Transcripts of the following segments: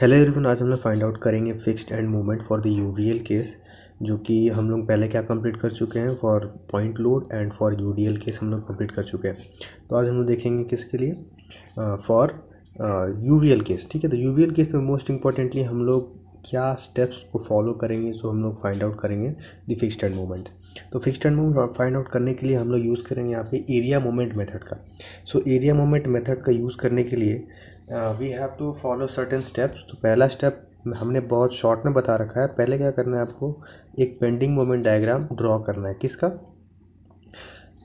Hello everyone आज हम लोग फाइंड आउट करेंगे fixed end moment for the UDL case जो कि हम लोग पहले क्या कंप्लीट कर चुके हैं for point load and for UDL case हम लोग कंप्लीट कर चुके हैं तो आज हम लोग देखेंगे किसके लिए फॉर यूवीएल केस ठीक है तो यूवीएल केस में मोस्ट इंपॉर्टेंटली हम लोग क्या स्टेप्स को फॉलो करेंगे सो हम लोग फाइंड आउट करेंगे द फिक्स्ड एंड मूवमेंट तो fixed end moment find out करने के लिए हम लोग यूज़ करेंगे यहाँ पे एरिया मोमेंट मेथड का सो एरिया मोमेंट मेथड का यूज़ करने के लिए we have to follow certain steps तो पहला स्टेप हमने बहुत शॉर्ट में बता रखा है पहले क्या करना है आपको एक बेंडिंग मोमेंट डायग्राम ड्रॉ करना है किसका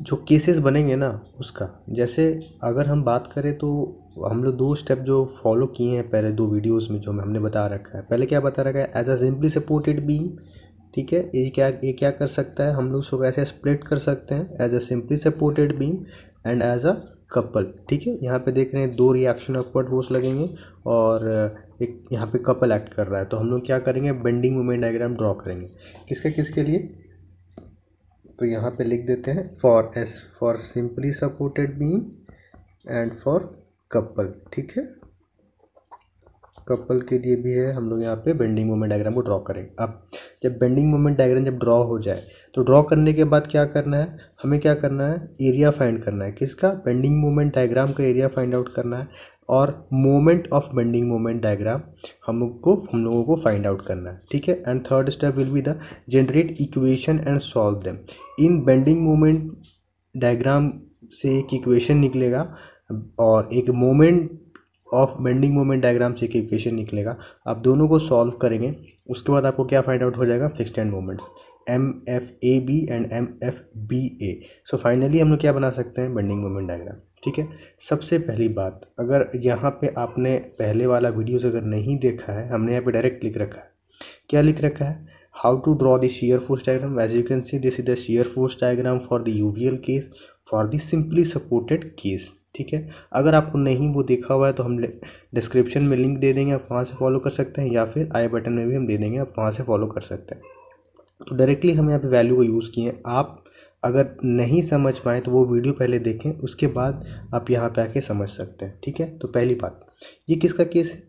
जो केसेस बनेंगे ना उसका जैसे अगर हम बात करें तो हम लोग दो स्टेप जो फॉलो किए हैं पहले दो वीडियोस में जो हमने बता रखा है पहले क्या बता रखा है as a simply supported beam ठीक है ये क्या ये क्या कर सकता है हम लोग उसको ऐसे स्प्लिट कर सकते हैं as a simply supported beam and as a couple ठीक है यहाँ पे देख रहे हैं दो रिएक्शन अपवर्ड फोर्स लगेंगे और एक यहाँ पे कपल एक्ट कर रहा है तो हम लोग क्या करेंगे बेंडिंग मोमेंट डायग्राम ड्रॉ करेंगे किसके किसके लिए तो यहाँ पे लिख देते हैं for as for simply supported beam and for couple ठीक है कपल के लिए भी है हम लोग यहाँ पे बेंडिंग मोमेंट डायग्राम को ड्रॉ करेंगे अब जब बेंडिंग मोमेंट डायग्राम जब ड्रॉ हो जाए तो ड्रॉ करने के बाद क्या करना है हमें क्या करना है एरिया फाइंड करना है किसका बेंडिंग मोमेंट डायग्राम का एरिया फाइंड आउट करना है और moment of bending moment diagram हम लोग को हम लोगों को फाइंड आउट करना है ठीक है and third step will be the generate equation and solve them in bending moment diagram से एक इक्वेशन निकलेगा और एक moment of bending moment diagram से एक इक्वेशन निकलेगा आप दोनों को सॉल्व करेंगे उसके बाद आपको क्या फाइंड आउट हो जाएगा fix and moments M F A B and M F B A so finally हम लोग क्या बना सकते हैं बेंडिंग मोमेंट डायग्राम ठीक है सबसे पहली बात अगर यहाँ पे आपने पहले वाला वीडियोस अगर नहीं देखा है हमने यहाँ पे डायरेक्ट लिख रखा है क्या लिख रखा है how to draw force diagram force you can see this is the shear force diagram for the U V L case for the simply supported case ठीक है अगर आपको नहीं वो देखा हुआ है तो हम डिस्क्रिप्शन में लिंक दे देंगे आप वहाँ से फॉलो कर सकते हैं या फिर आई बटन में भी हम दे देंगे आप वहाँ से फॉलो कर सकते हैं तो डायरेक्टली हम यहाँ पे वैल्यू को यूज़ किए आप अगर नहीं समझ पाएँ तो वो वीडियो पहले देखें उसके बाद आप यहाँ पर आके समझ सकते हैं ठीक है तो पहली बात ये किसका केस है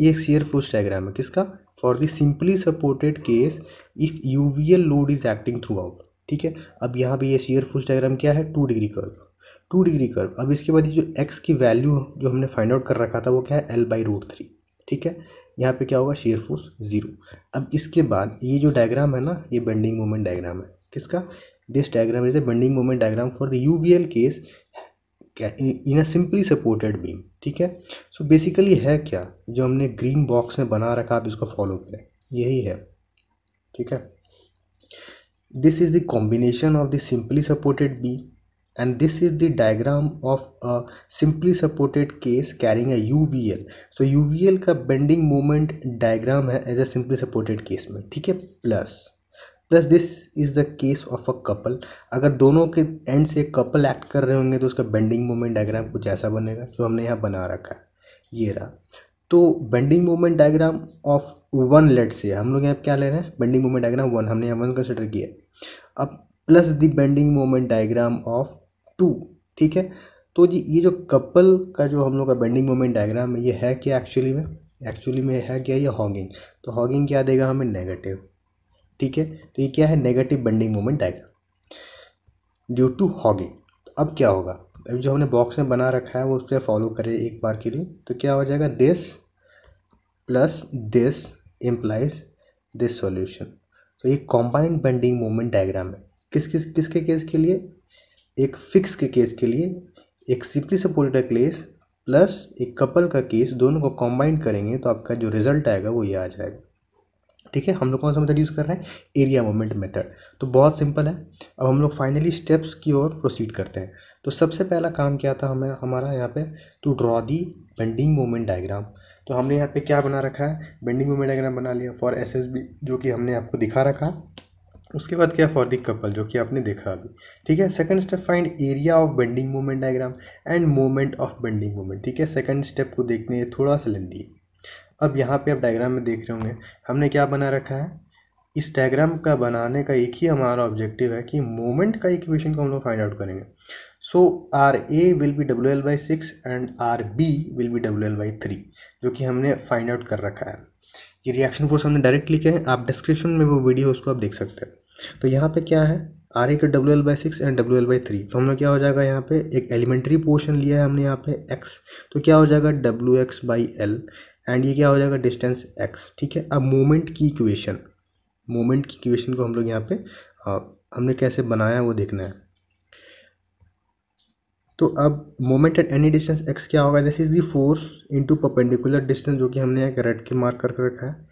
ये एक शेयर फोर्स डायग्राम है किसका for the simply supported case if UVL load is acting throughout ठीक है अब यहाँ पे ये सीयर फोर्स डायग्राम क्या है two degree curve two degree curve अब इसके बाद ये जो एक्स की वैल्यू जो हमने फाइंड आउट कर रखा था वो क्या है एल बाई रूट थ्री ठीक है यहाँ पे क्या होगा शेयर फोर्स जीरो अब इसके बाद ये जो डायग्राम है ना ये बेंडिंग मोमेंट डायग्राम है किसका this diagram is a bending moment diagram for the U V L case in a simply supported beam ठीक है सो so बेसिकली है क्या जो हमने ग्रीन बॉक्स में बना रखा आप इसको फॉलो करें यही है ठीक है this is the combination of the simply supported beam and this is the diagram of a simply supported case carrying a UVL so UVL का bending moment diagram है as a simply supported case में ठीक है plus plus this is the case of a couple. अगर दोनों के end से couple act कर रहे होंगे तो उसका bending moment diagram कुछ ऐसा बनेगा जो हमने यहाँ बना रखा है ये रहा तो bending moment diagram of one लेट से हम लोग यहाँ क्या ले रहे हैं बेंडिंग मोमेंट डायग्राम वन हमने यहाँ वन कंसिडर किया अब plus the bending moment diagram of two ठीक है तो जी ये जो कपल का जो हम लोग का बेंडिंग मोमेंट डायग्राम है ये है क्या एक्चुअली में एक्चुअली में है क्या ये हॉगिंग तो हॉगिंग क्या देगा हमें नेगेटिव ठीक है तो ये क्या है negative bending moment diagram due to hogging तो अब क्या होगा अब जो हमने बॉक्स में बना रखा है वो उस पर फॉलो करें एक बार के लिए तो क्या हो जाएगा this plus this implies this solution तो ये कॉम्बाइंड बेंडिंग मोमेंट डायग्राम है किस किस किसके केस के लिए एक फिक्स के केस के लिए एक सिंपली सपोर्टेड केस प्लस एक कपल का केस दोनों को कॉम्बाइन करेंगे तो आपका जो रिजल्ट आएगा वो ये आ जाएगा ठीक है हम लोग कौन सा मेथड यूज़ कर रहे हैं एरिया मोमेंट मेथड तो बहुत सिंपल है अब हम लोग फाइनली स्टेप्स की ओर प्रोसीड करते हैं तो सबसे पहला काम क्या था हमें हमारा यहाँ पे to draw the bending moment diagram तो हमने यहाँ पे क्या बना रखा है बेंडिंग मोमेंट डायग्राम बना लिया फॉर एस जो कि हमने आपको दिखा रखा उसके बाद क्या फॉर दी कपल जो कि आपने देखा अभी ठीक है second step find area of bending moment diagram and moment of bending moment ठीक है सेकंड स्टेप को देखने ये थोड़ा सा लेंदी है अब यहाँ पे आप डायग्राम में देख रहे होंगे हमने क्या बना रखा है इस डायग्राम का बनाने का एक ही हमारा ऑब्जेक्टिव है कि मोमेंट का इक्वेशन को हम लोग फाइंड आउट करेंगे so R A will be W L by six and R B will be W L by three जो कि हमने फाइंड आउट कर रखा है ये रिएक्शन फोर्स हमने डायरेक्ट लिखे हैं आप डिस्क्रिप्शन में वो वीडियो उसको आप देख सकते हैं तो यहाँ पे क्या है आर ए का W L by six and W L by three तो हम लोग क्या हो जाएगा यहाँ पे एक एलिमेंट्री पोर्शन लिया है हमने यहाँ पे एक्स तो क्या हो जाएगा W X by L and ये क्या हो जाएगा डिस्टेंस एक्स ठीक है अब मोमेंट की इक्वेशन मोमेंट की इक्वेशन को हम लोग यहाँ पे आ, हमने कैसे बनाया वो देखना है तो अब moment at any distance X क्या होगा this is the force into perpendicular distance जो कि हमने यहाँ रेड के मार्क करके रखा है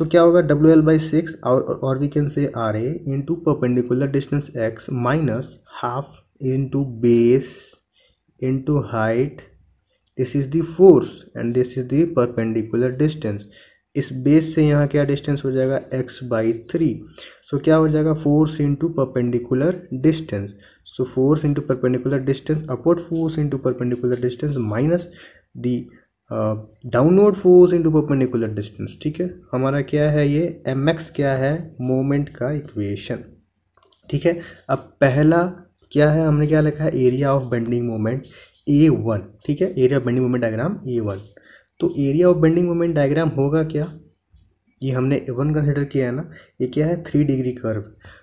तो क्या होगा डब्ल्यू एल बाई सिक्स और we can say R A into perpendicular distance X minus half into base into height this is the force and this is the perpendicular distance इस base से यहाँ क्या डिस्टेंस हो जाएगा x by three so क्या हो जाएगा force into perpendicular distance so force into perpendicular distance upward force into perpendicular distance minus the downward force into perpendicular distance ठीक है हमारा क्या है ये एम एक्स क्या है मोमेंट का इक्वेशन ठीक है अब पहला क्या है हमने क्या लिखा है area of bending moment A one ठीक है area of bending moment diagram A one तो area of bending moment diagram होगा क्या ये हमने ए वन कंसिडर किया है ना ये क्या है थ्री डिग्री कर्व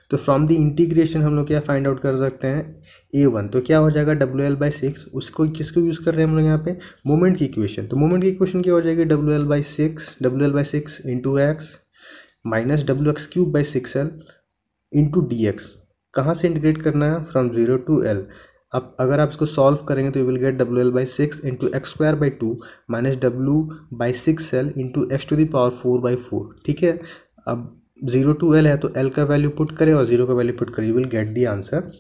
तो फ्रॉम द इंटीग्रेशन हम लोग क्या फाइंड आउट कर सकते हैं ए वन तो क्या हो जाएगा डब्ल्यू एल बाई सिक्स उसको किसको यूज़ कर रहे हैं हम लोग यहाँ पे मोमेंट की इक्वेशन तो मोमेंट की इक्वेशन क्या हो जाएगी W L by six W L by six into X minus W X cube by six L into D X कहाँ से इंटीग्रेट करना है फ्रॉम जीरो टू एल अब अगर आप इसको सॉल्व करेंगे तो you will get W L by six into X square by two minus W by six L into X to the power four by four ठीक है अब जीरो टू एल है तो एल का वैल्यू पुट करें और जीरो का value put करें you will get the answer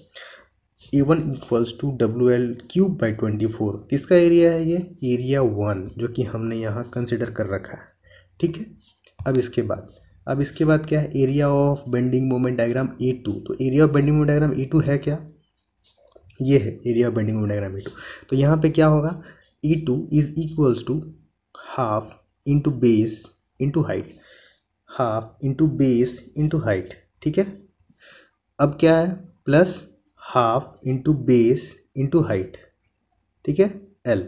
A one equals to W L cube by twenty four किसका एरिया है ये एरिया वन जो कि हमने यहाँ कंसिडर कर रखा है ठीक है अब इसके बाद अब इसके बाद क्या है area of bending moment diagram A two तो area of bending moment diagram A two है क्या ये है area of bending moment diagram A two तो यहाँ पे क्या होगा E two is equals to half into base into height half into base into height ठीक है अब क्या है plus half into base into height ठीक है एल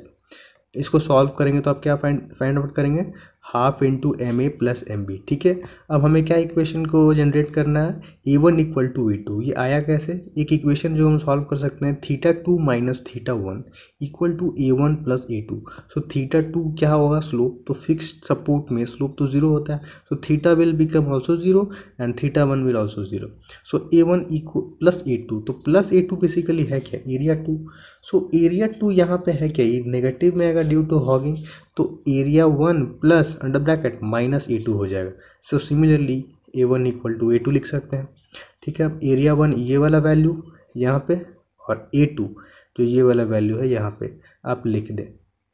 इसको सॉल्व करेंगे तो आप क्या फाइंड फाइंड आउट करेंगे half into M A plus M B ठीक है अब हमें क्या इक्वेशन को जनरेट करना है A one equal to A two ये आया कैसे एक इक्वेशन जो हम सॉल्व कर सकते हैं theta two minus theta one equal to A one plus A two so theta two क्या होगा स्लोप तो फिक्स्ड सपोर्ट में स्लोप तो ज़ीरो होता है so theta will become also zero and theta one will also zero so A one equal plus A two तो plus A two basically है क्या area two so area two यहाँ पे है क्या ये नेगेटिव में आएगा ड्यू टू हॉगिंग तो area one plus under bracket minus A two हो जाएगा so similarly A one equal to A two लिख सकते हैं ठीक है अब एरिया वन ये वाला वैल्यू यहाँ पे और ए टू जो ये वाला वैल्यू है यहाँ पे आप लिख दें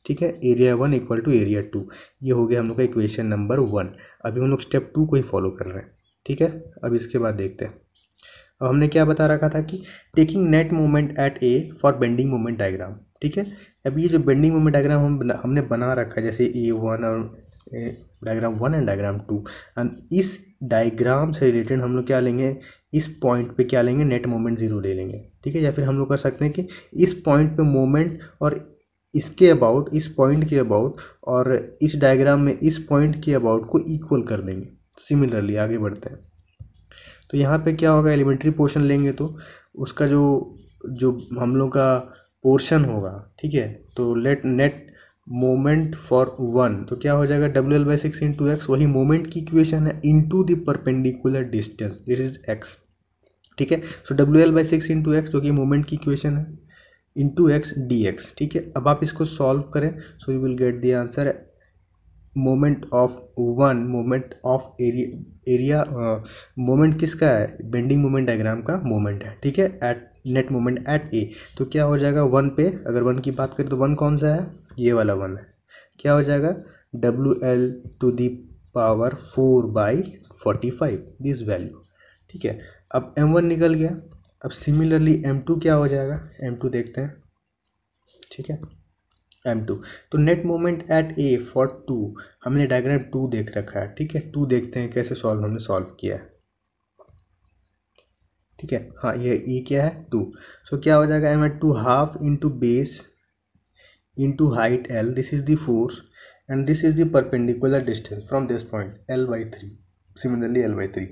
ठीक है area one equal to area two ये हो गया हम लोग का इक्वेशन नंबर वन अभी हम लोग स्टेप टू को ही फॉलो कर रहे हैं ठीक है अब इसके बाद देखते हैं अब हमने क्या बता रखा था कि taking net moment at A for bending moment diagram ठीक है अब ये जो बेंडिंग मोमेंट डायग्राम हम हमने बना रखा है जैसे ए वन और diagram one and diagram two and इस डायग्राम से रिलेटेड हम लोग क्या लेंगे इस पॉइंट पे क्या लेंगे नेट मोमेंट ज़ीरो ले लेंगे ठीक है या फिर हम लोग कर सकते हैं कि इस पॉइंट पे मोमेंट और इसके अबाउट इस पॉइंट के अबाउट और इस डायग्राम में इस पॉइंट के अबाउट को इक्वल कर देंगे सिमिलरली आगे बढ़ते हैं तो यहाँ पे क्या होगा एलिमेंट्री पोर्शन लेंगे तो उसका जो जो हम लोग का पोर्शन होगा ठीक है तो let net moment for one तो क्या हो जाएगा W L by six into X वही मोमेंट की इक्वेशन है into the perpendicular distance this is X ठीक है so W L by six into X जो कि मोमेंट की इक्वेशन है इंटू एक्स डी एक्स ठीक है अब आप इसको सॉल्व करें so you will get the answer moment of one moment of area area moment किसका है बेंडिंग मोमेंट डायग्राम का मोमेंट है ठीक है at net moment at A तो क्या हो जाएगा वन पे अगर वन की बात करें तो वन कौन सा है ये वाला वन है क्या हो जाएगा W L to the power four by forty five this value ठीक है अब एम वन निकल गया अब सिमिलरली एम टू क्या हो जाएगा एम टू देखते हैं ठीक है एम टू तो net moment at A for two हमने डायग्राम टू देख रखा है ठीक है टू देखते हैं कैसे सॉल्व हमने सॉल्व किया है ठीक है हाँ ये ये e क्या है टू सो so, क्या हो जाएगा M at two half into base into height L this is the force and this is the perpendicular distance from this point L by three similarly L by three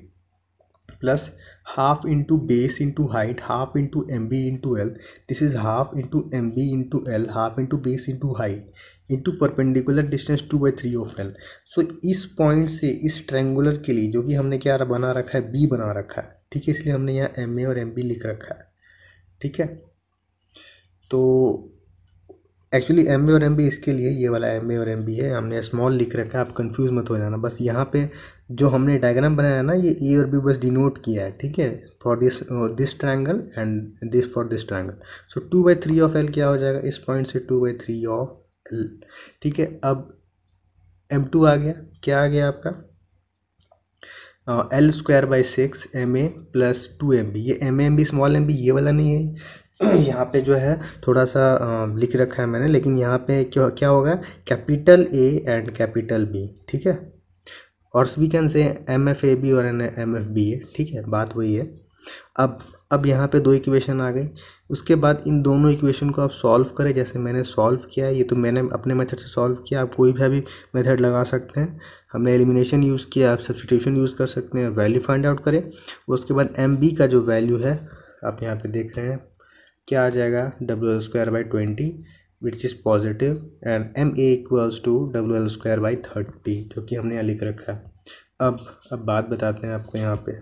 plus half into base into height half into mb into l this is half into mb into l half into base into height into perpendicular distance two by three of L so इस point से इस triangular के लिए जो कि हमने क्या बना रखा है बी बना रखा है ठीक है इसलिए हमने यहाँ एम ए और एम बी लिख रखा है ठीक है तो एक्चुअली एम और एम इसके लिए ये वाला एम और एम है हमने स्मॉल लिख रखा है आप कंफ्यूज मत हो जाना बस यहाँ पे जो हमने डायग्राम बनाया ना ये ए और बी बस डिनोट किया है ठीक है for this this triangle and this for this triangle so two by three of L क्या हो जाएगा इस पॉइंट से two by three of L ठीक है अब एम टू आ गया क्या आ गया आपका L square by six M A plus two M B ये M M B small M B ये वाला नहीं है यहाँ पे जो है थोड़ा सा लिख रखा है मैंने लेकिन यहाँ पे क्या क्या होगा capital A and capital B ठीक है और we can say M F A B और N M F B A ठीक है बात वही है अब अब यहाँ पे दो इक्वेशन आ गए उसके बाद इन दोनों इक्वेशन को आप सॉल्व करें जैसे मैंने सॉल्व किया ये तो मैंने अपने मेथड से सॉल्व किया आप कोई भी अभी मेथड लगा सकते हैं हमने एलिमिनेशन यूज़ किया आप सब्सटीट्यूशन यूज़ कर सकते हैं वैल्यू फाइंड आउट करें उसके बाद एम बी का जो वैल्यू है आप यहाँ पे देख रहे हैं क्या आ जाएगा W L square by twenty which is positive and M A equals to W L square by thirty जो कि हमने यहाँ लिख रखा है अब अब बात बताते हैं आपको यहाँ पे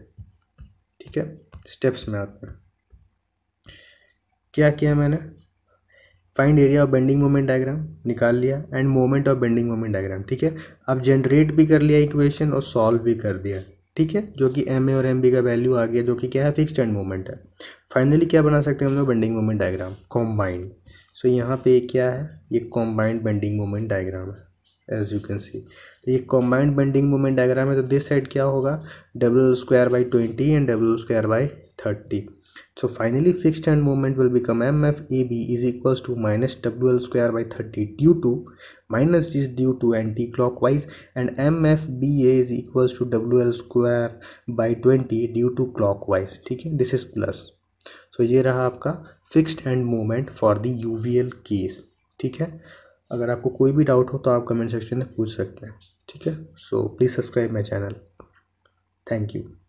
ठीक है स्टेप्स में आते हैं क्या किया मैंने find area of bending moment diagram निकाल लिया and moment of bending moment diagram ठीक है अब जनरेट भी कर लिया इक्वेशन और सॉल्व भी कर दिया ठीक है जो कि एम ए और एम बी का वैल्यू आ गया जो कि क्या है फिक्स एंड मोमेंट है फाइनली क्या बना सकते हैं हम लोग bending moment diagram combined so यहाँ पे क्या है ये कॉम्बाइंड बेंडिंग मोमेंट डायग्राम है एज यू कैन सी तो ये कॉम्बाइंड बेंडिंग मोमेंट डायग्राम है तो दिस साइड क्या होगा W square by twenty and W square by thirty So finally fixed hand moment will become MFAB is equals to minus WL square by 30 due to minus is due to anti-clockwise and MFBA is equals to WL square by 20 due to clockwise ठीक है this is plus so ये रहा आपका fixed hand moment for the UVL case ठीक है अगर आपको कोई भी डाउट हो तो आप कमेंट सेक्शन में पूछ सकते हैं ठीक है so please subscribe my channel thank you